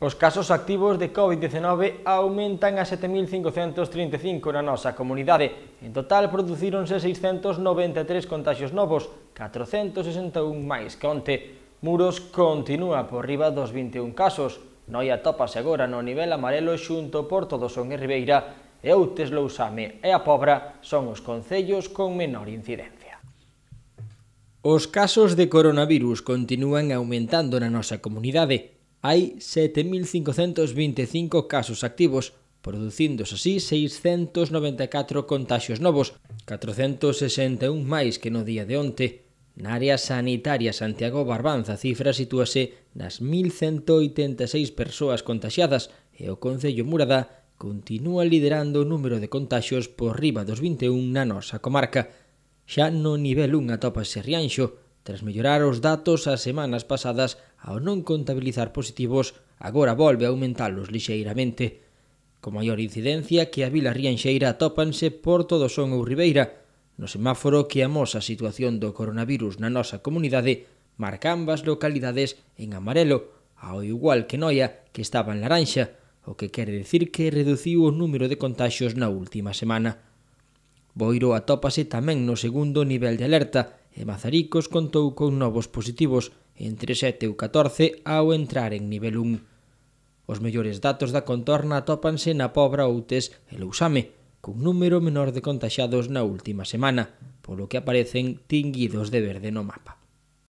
Os casos activos de COVID-19 aumentan a 7.535 na nosa comunidade. En total, producironse 693 contagios novos, 461 máis que onte. Muros continúa por riba dos 21 casos. Noi atópase agora no nivel amarelo xunto Porto do Son e Ribeira. E Outes, Lousame e a Pobra son os concellos con menor incidencia. Os casos de coronavirus continúan aumentando na nosa comunidade hai 7.525 casos activos, producindos así 694 contagios novos, 461 máis que no día de onte. Na área sanitaria Santiago Barbanza cifra sitúase nas 1.186 persoas contagiadas e o Concello Murada continúa liderando o número de contagios por riba dos 21 na nosa comarca. Xa no nivel 1 atópase Rianxo, Tras mellorar os datos as semanas pasadas ao non contabilizar positivos, agora volve a aumentalos lixeiramente. Con maior incidencia que a Vila Rianxeira atópanse Porto do Son ou Ribeira. No semáforo que amosa a situación do coronavirus na nosa comunidade, marca ambas localidades en amarelo, ao igual que Noia, que estaba en laranxa, o que quere decir que reduciu o número de contaxios na última semana. Boiro atópase tamén no segundo nivel de alerta, e Mazaricos contou con novos positivos entre 7 e 14 ao entrar en nivel 1. Os mellores datos da contorna atópanse na Pobra, Outes e Lousame, cun número menor de contaxados na última semana, polo que aparecen tinguidos de verde no mapa.